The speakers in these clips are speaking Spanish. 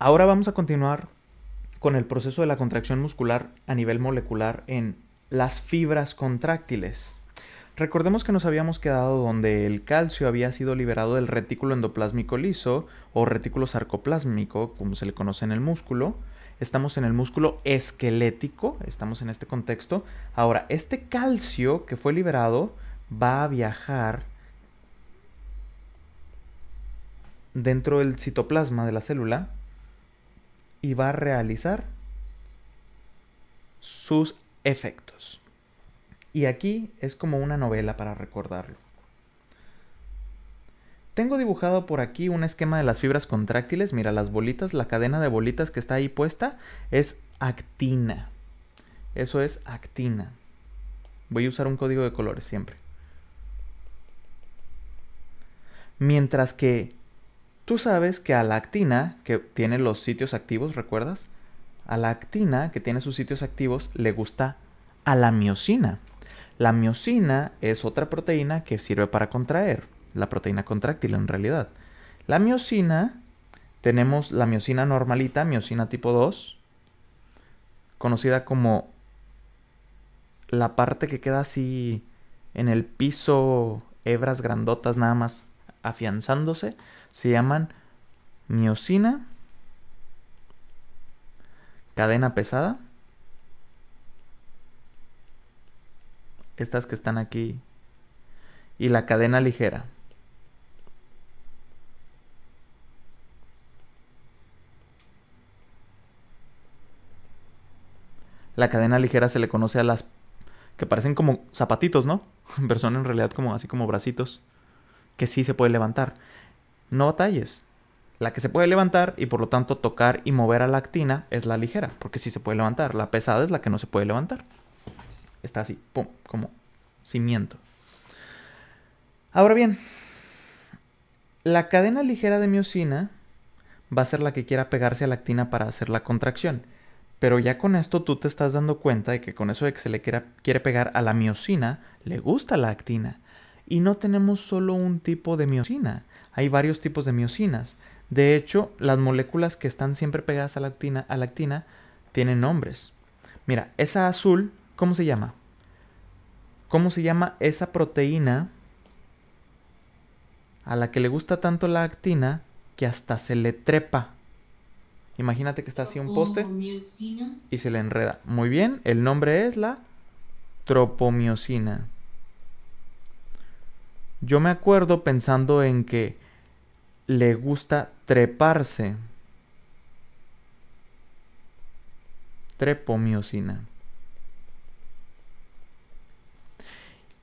Ahora vamos a continuar con el proceso de la contracción muscular a nivel molecular en las fibras contráctiles. Recordemos que nos habíamos quedado donde el calcio había sido liberado del retículo endoplásmico liso o retículo sarcoplásmico, como se le conoce en el músculo. Estamos en el músculo esquelético, estamos en este contexto. Ahora, este calcio que fue liberado va a viajar dentro del citoplasma de la célula y va a realizar sus efectos. Y aquí es como una novela para recordarlo. Tengo dibujado por aquí un esquema de las fibras contráctiles. Mira, las bolitas, la cadena de bolitas que está ahí puesta es actina. Eso es actina. Voy a usar un código de colores siempre. Mientras que Tú sabes que a la actina, que tiene los sitios activos, ¿recuerdas? A la actina, que tiene sus sitios activos, le gusta a la miocina. La miocina es otra proteína que sirve para contraer, la proteína contráctil en realidad. La miocina, tenemos la miocina normalita, miocina tipo 2, conocida como la parte que queda así en el piso, hebras grandotas nada más afianzándose, se llaman miocina, cadena pesada, estas que están aquí, y la cadena ligera. La cadena ligera se le conoce a las que parecen como zapatitos, ¿no? Pero son en realidad como así como bracitos que sí se puede levantar. No batalles. La que se puede levantar y por lo tanto tocar y mover a la actina es la ligera, porque sí se puede levantar. La pesada es la que no se puede levantar. Está así, pum, como cimiento. Ahora bien, la cadena ligera de miocina va a ser la que quiera pegarse a la actina para hacer la contracción. Pero ya con esto tú te estás dando cuenta de que con eso de que se le quiere pegar a la miocina, le gusta la actina. Y no tenemos solo un tipo de miocina, hay varios tipos de miocinas. De hecho, las moléculas que están siempre pegadas a la actina, a la actina tienen nombres. Mira, esa azul, ¿cómo se llama? ¿Cómo se llama esa proteína a la que le gusta tanto la actina que hasta se le trepa? Imagínate que está así un poste y se le enreda. Muy bien, el nombre es la tropomiocina yo me acuerdo pensando en que le gusta treparse. Trepomiocina.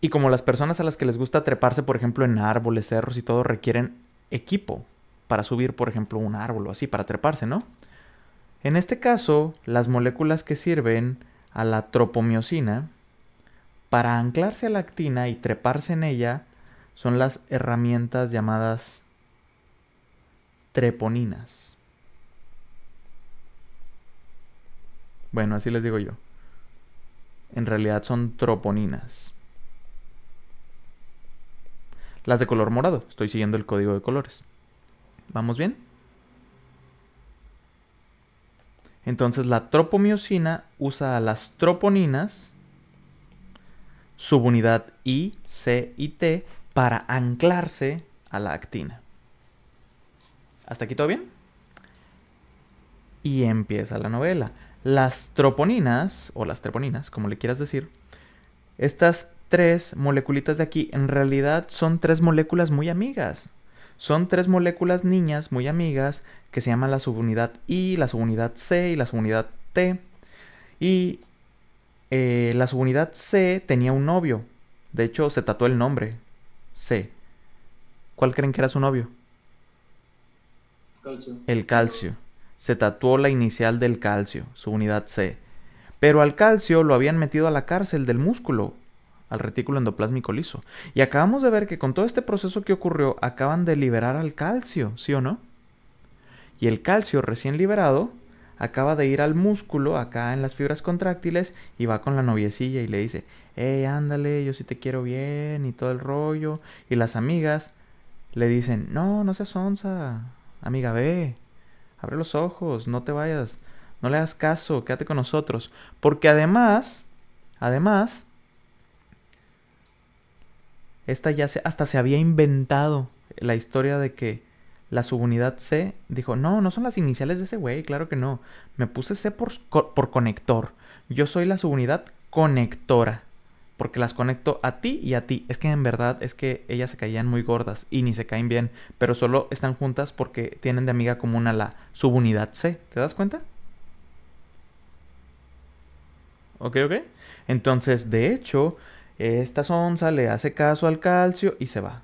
Y como las personas a las que les gusta treparse, por ejemplo, en árboles, cerros y todo, requieren equipo para subir, por ejemplo, un árbol o así, para treparse, ¿no? En este caso, las moléculas que sirven a la tropomiocina para anclarse a la actina y treparse en ella son las herramientas llamadas treponinas. Bueno, así les digo yo. En realidad son troponinas. Las de color morado. Estoy siguiendo el código de colores. ¿Vamos bien? Entonces la tropomiosina usa a las troponinas, subunidad I, C y T, para anclarse a la actina. ¿Hasta aquí todo bien? Y empieza la novela. Las troponinas, o las treponinas, como le quieras decir, estas tres moleculitas de aquí en realidad son tres moléculas muy amigas. Son tres moléculas niñas muy amigas que se llaman la subunidad I, la subunidad C y la subunidad T. Y eh, la subunidad C tenía un novio. De hecho, se tatuó el nombre. C. ¿Cuál creen que era su novio? Calcio. El calcio. Se tatuó la inicial del calcio, su unidad C. Pero al calcio lo habían metido a la cárcel del músculo, al retículo endoplásmico liso. Y acabamos de ver que con todo este proceso que ocurrió, acaban de liberar al calcio, ¿sí o no? Y el calcio recién liberado acaba de ir al músculo, acá en las fibras contráctiles, y va con la noviecilla y le dice, ¡Eh, ándale, yo sí te quiero bien y todo el rollo. Y las amigas le dicen, no, no seas onza, amiga, ve, abre los ojos, no te vayas, no le hagas caso, quédate con nosotros. Porque además, además, esta ya se, hasta se había inventado la historia de que la subunidad C dijo, no, no son las iniciales de ese güey, claro que no. Me puse C por, conector. Yo soy la subunidad conectora. Porque las conecto a ti y a ti. Es que en verdad es que ellas se caían muy gordas y ni se caen bien. Pero solo están juntas porque tienen de amiga común a la subunidad C. ¿Te das cuenta? ¿Ok, ok? Entonces, de hecho, esta sonza le hace caso al calcio y se va.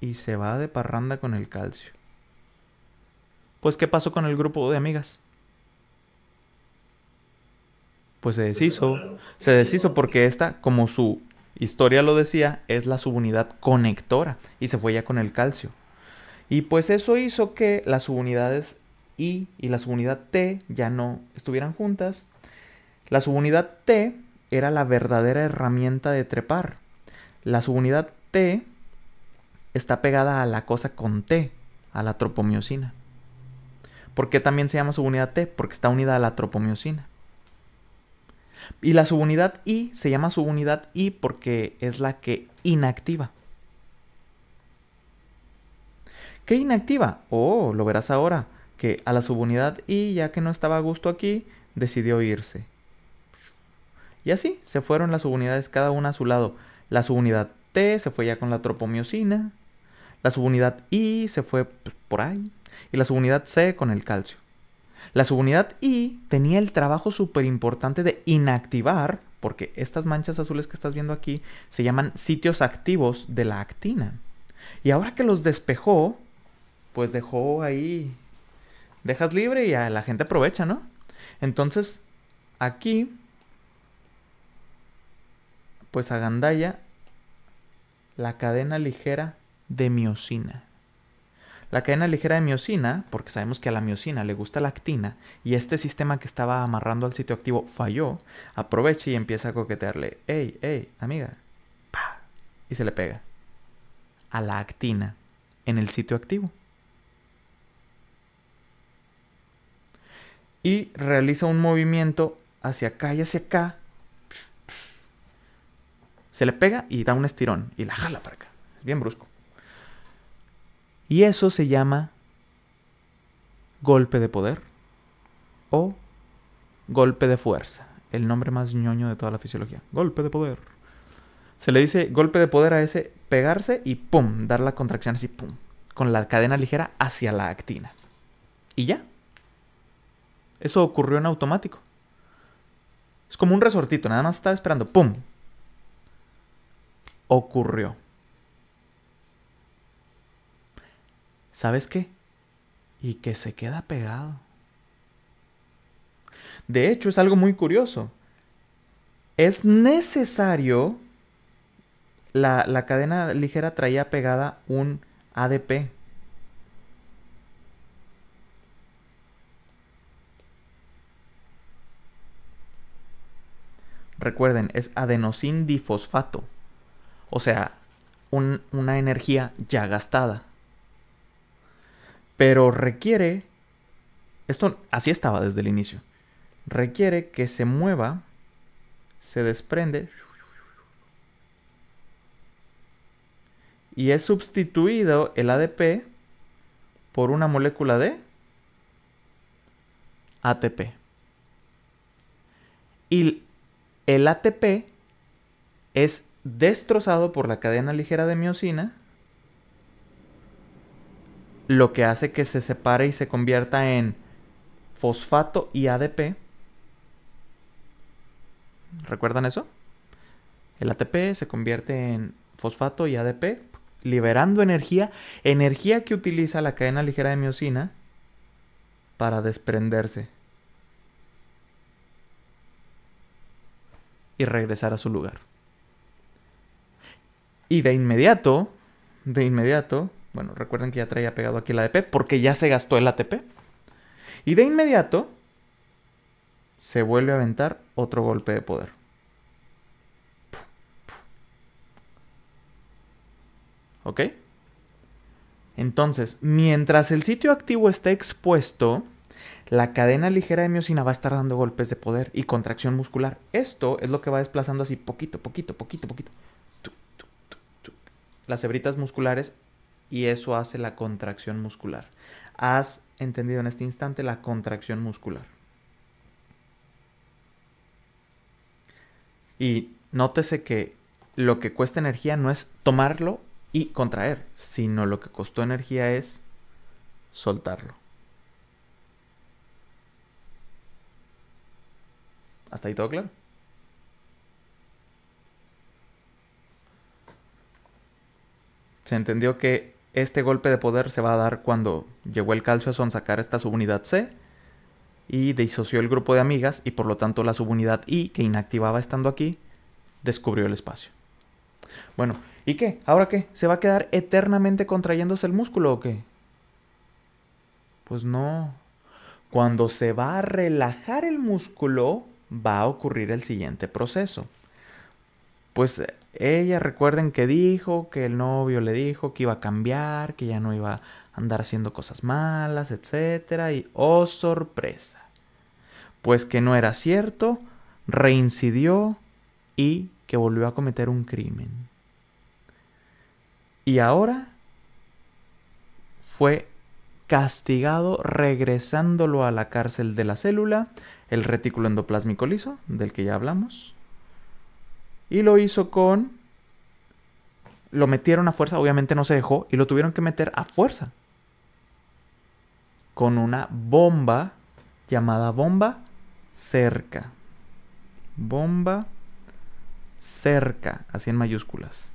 y se va de parranda con el calcio. Pues, ¿qué pasó con el grupo de amigas? Pues se deshizo. Se deshizo porque esta, como su historia lo decía, es la subunidad conectora y se fue ya con el calcio. Y pues eso hizo que las subunidades I y la subunidad T ya no estuvieran juntas. La subunidad T era la verdadera herramienta de trepar. La subunidad T está pegada a la cosa con T, a la tropomiosina. ¿Por qué también se llama subunidad T? Porque está unida a la tropomiosina. Y la subunidad I se llama subunidad I porque es la que inactiva. ¿Qué inactiva? Oh, lo verás ahora, que a la subunidad I, ya que no estaba a gusto aquí, decidió irse. Y así se fueron las subunidades cada una a su lado. La subunidad T se fue ya con la tropomiosina. La subunidad I se fue pues, por ahí. Y la subunidad C con el calcio. La subunidad I tenía el trabajo súper importante de inactivar, porque estas manchas azules que estás viendo aquí se llaman sitios activos de la actina. Y ahora que los despejó, pues dejó ahí, dejas libre y a la gente aprovecha, ¿no? Entonces, aquí, pues a Gandaya, la cadena ligera de miocina. La cadena ligera de miocina, porque sabemos que a la miocina le gusta la actina, y este sistema que estaba amarrando al sitio activo falló, aprovecha y empieza a coquetearle, Ey, ey, amiga, y se le pega a la actina en el sitio activo. Y realiza un movimiento hacia acá y hacia acá. Se le pega y da un estirón y la jala para acá. Bien brusco. Y eso se llama golpe de poder o golpe de fuerza, el nombre más ñoño de toda la fisiología. Golpe de poder. Se le dice golpe de poder a ese pegarse y pum, dar la contracción así pum, con la cadena ligera hacia la actina. Y ya. Eso ocurrió en automático. Es como un resortito, nada más estaba esperando, pum. Ocurrió. ¿Sabes qué? Y que se queda pegado. De hecho, es algo muy curioso. Es necesario, la, cadena ligera traía pegada un ADP. Recuerden, es difosfato. O sea, una energía ya gastada pero requiere, esto así estaba desde el inicio, requiere que se mueva, se desprende y es sustituido el ADP por una molécula de ATP. Y el ATP es destrozado por la cadena ligera de miocina lo que hace que se separe y se convierta en fosfato y ADP. ¿Recuerdan eso? El ATP se convierte en fosfato y ADP, liberando energía, energía que utiliza la cadena ligera de miocina para desprenderse y regresar a su lugar. Y de inmediato, de inmediato, bueno, recuerden que ya traía pegado aquí el ADP porque ya se gastó el ATP. Y de inmediato se vuelve a aventar otro golpe de poder. ¿Ok? Entonces, mientras el sitio activo esté expuesto, la cadena ligera de miocina va a estar dando golpes de poder y contracción muscular. Esto es lo que va desplazando así poquito, poquito, poquito, poquito. Las hebritas musculares y eso hace la contracción muscular. Has entendido en este instante la contracción muscular. Y nótese que lo que cuesta energía no es tomarlo y contraer, sino lo que costó energía es soltarlo. ¿Hasta ahí todo claro? Se entendió que este golpe de poder se va a dar cuando llegó el calcio a sacar esta subunidad C y disoció el grupo de amigas y por lo tanto la subunidad I, que inactivaba estando aquí, descubrió el espacio. Bueno, ¿y qué? ¿Ahora qué? ¿Se va a quedar eternamente contrayéndose el músculo o qué? Pues no. Cuando se va a relajar el músculo, va a ocurrir el siguiente proceso. Pues ella recuerden que dijo que el novio le dijo que iba a cambiar, que ya no iba a andar haciendo cosas malas, etcétera, y oh sorpresa. Pues que no era cierto, reincidió y que volvió a cometer un crimen. Y ahora fue castigado regresándolo a la cárcel de la célula, el retículo endoplásmico liso, del que ya hablamos, y lo hizo con... Lo metieron a fuerza, obviamente no se dejó, y lo tuvieron que meter a fuerza. Con una bomba llamada bomba cerca. Bomba cerca, así en mayúsculas.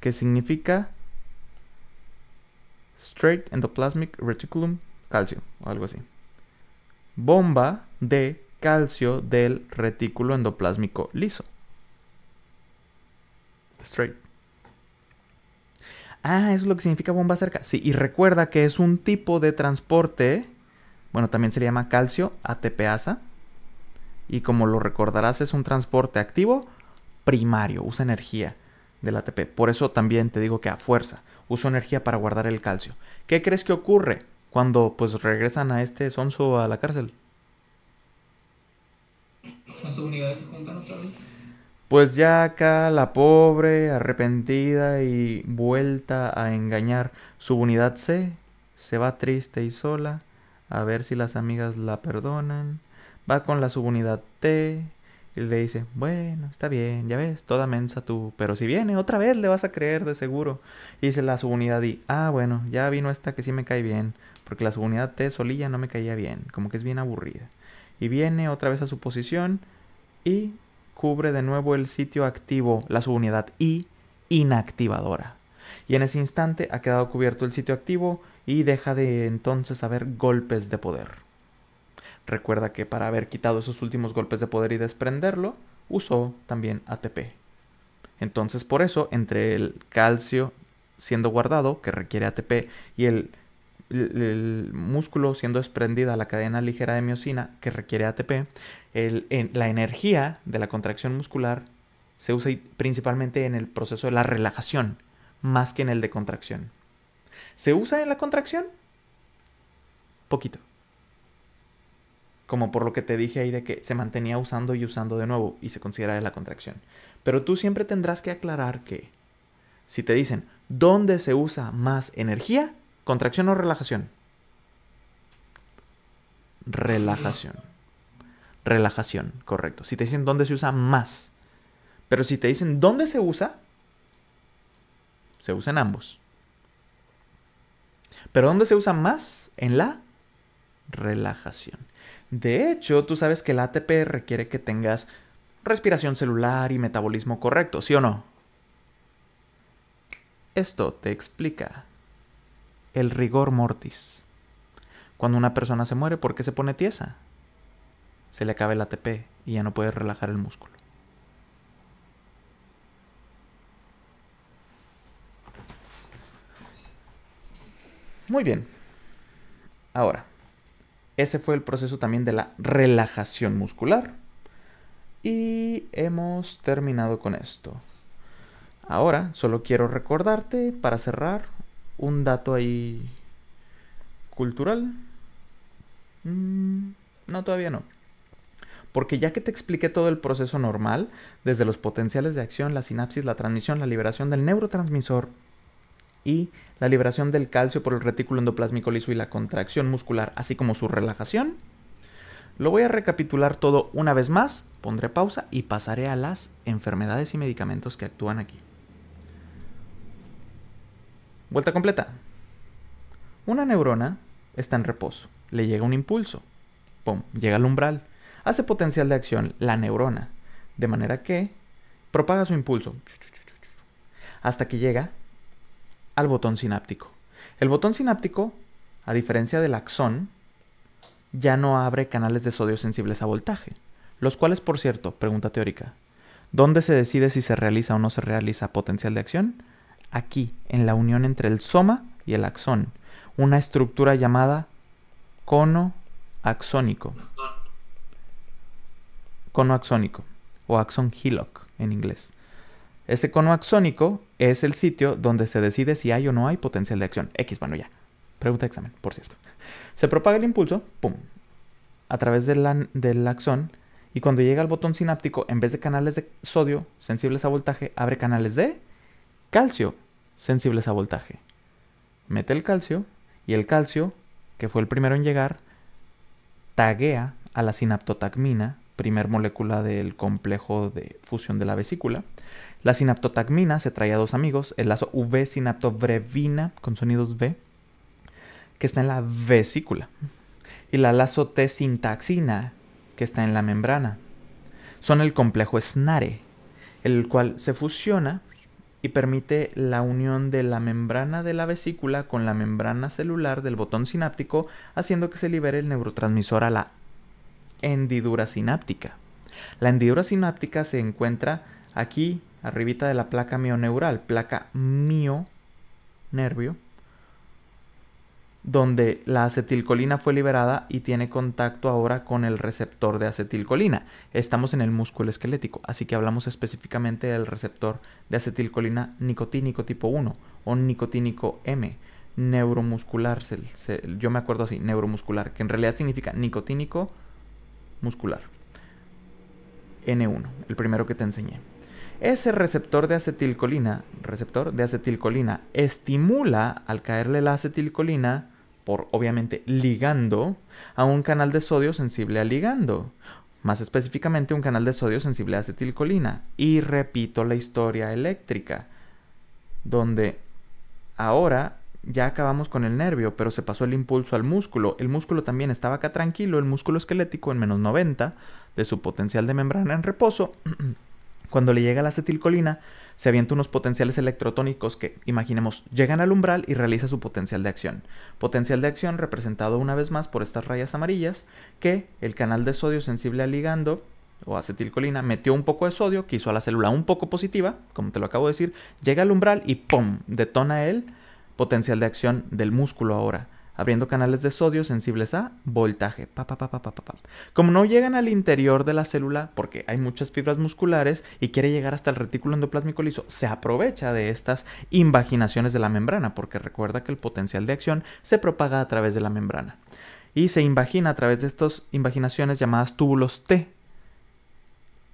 Que significa Straight Endoplasmic Reticulum Calcium, o algo así. Bomba de calcio del retículo endoplásmico liso. Straight. Ah, eso es lo que significa bomba cerca. Sí, y recuerda que es un tipo de transporte. Bueno, también se le llama calcio ATPasa. Y como lo recordarás, es un transporte activo primario, usa energía del ATP. Por eso también te digo que a fuerza, uso energía para guardar el calcio. ¿Qué crees que ocurre cuando pues regresan a este sonso a la cárcel? Pues ya acá la pobre, arrepentida y vuelta a engañar unidad C, se va triste y sola, a ver si las amigas la perdonan. Va con la subunidad T y le dice, bueno, está bien, ya ves, toda mensa tú, pero si viene otra vez le vas a creer de seguro. Y dice la subunidad I, ah, bueno, ya vino esta que sí me cae bien, porque la subunidad T solilla no me caía bien, como que es bien aburrida y viene otra vez a su posición y cubre de nuevo el sitio activo, la subunidad I inactivadora. Y en ese instante ha quedado cubierto el sitio activo y deja de entonces haber golpes de poder. Recuerda que para haber quitado esos últimos golpes de poder y desprenderlo, usó también ATP. Entonces por eso, entre el calcio siendo guardado, que requiere ATP, y el el, músculo siendo desprendida la cadena ligera de miocina que requiere ATP, en, la energía de la contracción muscular se usa principalmente en el proceso de la relajación, más que en el de contracción. ¿Se usa en la contracción? Poquito. Como por lo que te dije ahí de que se mantenía usando y usando de nuevo y se considera de la contracción. Pero tú siempre tendrás que aclarar que si te dicen dónde se usa más energía, ¿Contracción o relajación? Relajación. Relajación, correcto. Si te dicen dónde se usa más. Pero si te dicen dónde se usa, se usan ambos. Pero ¿dónde se usa más? En la relajación. De hecho, tú sabes que el ATP requiere que tengas respiración celular y metabolismo correcto, ¿sí o no? Esto te explica el rigor mortis. Cuando una persona se muere, ¿por qué se pone tiesa? Se le acaba el ATP y ya no puede relajar el músculo. Muy bien. Ahora, ese fue el proceso también de la relajación muscular. Y hemos terminado con esto. Ahora, solo quiero recordarte para cerrar un dato ahí cultural. Mm, no, todavía no. Porque ya que te expliqué todo el proceso normal, desde los potenciales de acción, la sinapsis, la transmisión, la liberación del neurotransmisor y la liberación del calcio por el retículo endoplásmico liso y la contracción muscular, así como su relajación, lo voy a recapitular todo una vez más, pondré pausa y pasaré a las enfermedades y medicamentos que actúan aquí. Vuelta completa. Una neurona está en reposo, le llega un impulso, ¡pum!, llega al umbral, hace potencial de acción la neurona, de manera que propaga su impulso hasta que llega al botón sináptico. El botón sináptico, a diferencia del axón, ya no abre canales de sodio sensibles a voltaje, los cuales, por cierto, pregunta teórica, ¿dónde se decide si se realiza o no se realiza potencial de acción? aquí, en la unión entre el soma y el axón, una estructura llamada cono axónico. Cono axónico o axon hillock en inglés. Ese cono axónico es el sitio donde se decide si hay o no hay potencial de acción. X, bueno, ya. Pregunta de examen, por cierto. Se propaga el impulso, pum, a través del axón y cuando llega al botón sináptico, en vez de canales de sodio sensibles a voltaje, abre canales de Calcio, sensibles a voltaje. Mete el calcio y el calcio, que fue el primero en llegar, taguea a la sinaptotacmina, primer molécula del complejo de fusión de la vesícula. La sinaptotacmina se trae a dos amigos, el lazo V-sinaptobrevina con sonidos V, que está en la vesícula, y la lazo T-sintaxina, que está en la membrana. Son el complejo SNARE, el cual se fusiona y permite la unión de la membrana de la vesícula con la membrana celular del botón sináptico, haciendo que se libere el neurotransmisor a la hendidura sináptica. La hendidura sináptica se encuentra aquí, arribita de la placa mioneural, placa mio nervio donde la acetilcolina fue liberada y tiene contacto ahora con el receptor de acetilcolina. Estamos en el músculo esquelético, así que hablamos específicamente del receptor de acetilcolina nicotínico tipo 1 o nicotínico M, neuromuscular, yo me acuerdo así, neuromuscular, que en realidad significa nicotínico muscular. N1, el primero que te enseñé. Ese receptor de acetilcolina, receptor de acetilcolina, estimula al caerle la acetilcolina, por obviamente ligando, a un canal de sodio sensible al ligando, más específicamente un canal de sodio sensible a acetilcolina. Y repito la historia eléctrica, donde ahora ya acabamos con el nervio, pero se pasó el impulso al músculo. El músculo también estaba acá tranquilo, el músculo esquelético en menos 90 de su potencial de membrana en reposo. Cuando le llega la acetilcolina, se avienta unos potenciales electrotónicos que, imaginemos, llegan al umbral y realiza su potencial de acción. Potencial de acción representado una vez más por estas rayas amarillas que el canal de sodio sensible al ligando o acetilcolina metió un poco de sodio que hizo a la célula un poco positiva, como te lo acabo de decir, llega al umbral y ¡pum! detona el potencial de acción del músculo ahora abriendo canales de sodio sensibles a voltaje. Como no llegan al interior de la célula, porque hay muchas fibras musculares y quiere llegar hasta el retículo endoplasmico liso, se aprovecha de estas invaginaciones de la membrana, porque recuerda que el potencial de acción se propaga a través de la membrana. Y se invagina a través de estas invaginaciones llamadas túbulos T,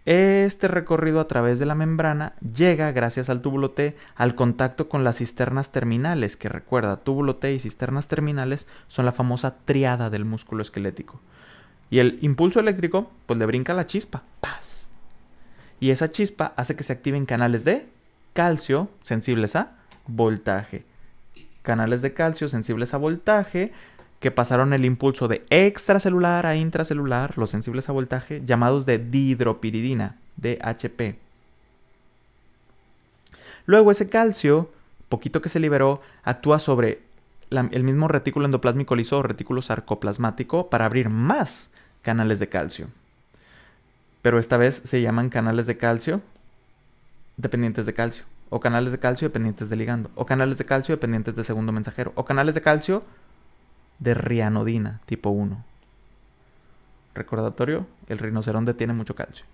este recorrido a través de la membrana llega, gracias al túbulo T, al contacto con las cisternas terminales, que recuerda, túbulo T y cisternas terminales son la famosa triada del músculo esquelético. Y el impulso eléctrico, pues le brinca la chispa, paz. Y esa chispa hace que se activen canales de calcio sensibles a voltaje. Canales de calcio sensibles a voltaje que pasaron el impulso de extracelular a intracelular, los sensibles a voltaje, llamados de dihidropiridina, DHP. Luego ese calcio, poquito que se liberó, actúa sobre el mismo retículo endoplásmico liso o retículo sarcoplasmático para abrir más canales de calcio. Pero esta vez se llaman canales de calcio dependientes de calcio, o canales de calcio dependientes de ligando, o canales de calcio dependientes de segundo mensajero, o canales de calcio de rianodina tipo 1. Recordatorio, el rinoceronte tiene mucho calcio.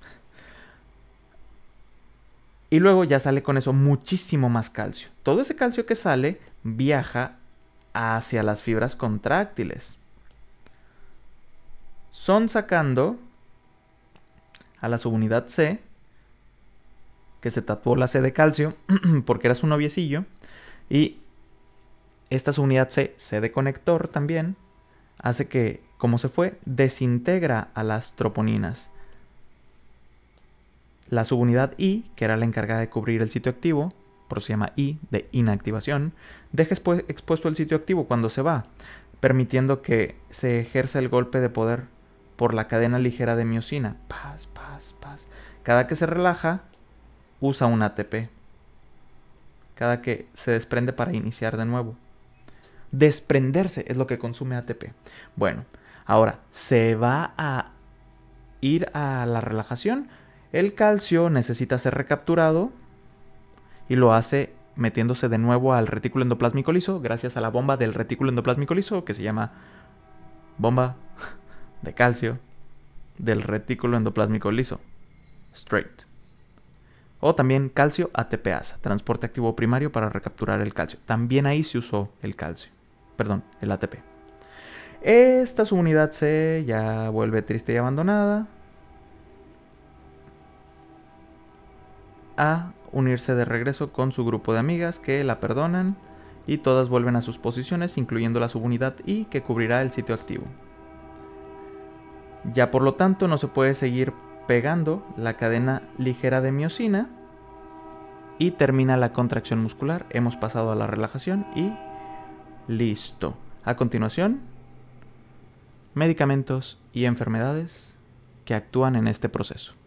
Y luego ya sale con eso muchísimo más calcio. Todo ese calcio que sale viaja hacia las fibras contráctiles. Son sacando a la subunidad C, que se tatuó la C de calcio porque era su noviecillo, y esta subunidad C, C de conector también, hace que, como se fue, desintegra a las troponinas. La subunidad I, que era la encargada de cubrir el sitio activo, por eso se llama I, de inactivación, deja expuesto el sitio activo cuando se va, permitiendo que se ejerza el golpe de poder por la cadena ligera de miocina. Paz, paz, paz. Cada que se relaja, usa un ATP. Cada que se desprende para iniciar de nuevo. Desprenderse es lo que consume ATP. Bueno, ahora se va a ir a la relajación. El calcio necesita ser recapturado y lo hace metiéndose de nuevo al retículo endoplasmico liso gracias a la bomba del retículo endoplasmico liso que se llama bomba de calcio del retículo endoplásmico liso. Straight. O también calcio ATPasa, transporte activo primario para recapturar el calcio. También ahí se usó el calcio perdón, el ATP. Esta subunidad C ya vuelve triste y abandonada. A unirse de regreso con su grupo de amigas que la perdonan y todas vuelven a sus posiciones, incluyendo la subunidad I que cubrirá el sitio activo. Ya por lo tanto no se puede seguir pegando la cadena ligera de miocina y termina la contracción muscular, hemos pasado a la relajación y Listo. A continuación, medicamentos y enfermedades que actúan en este proceso.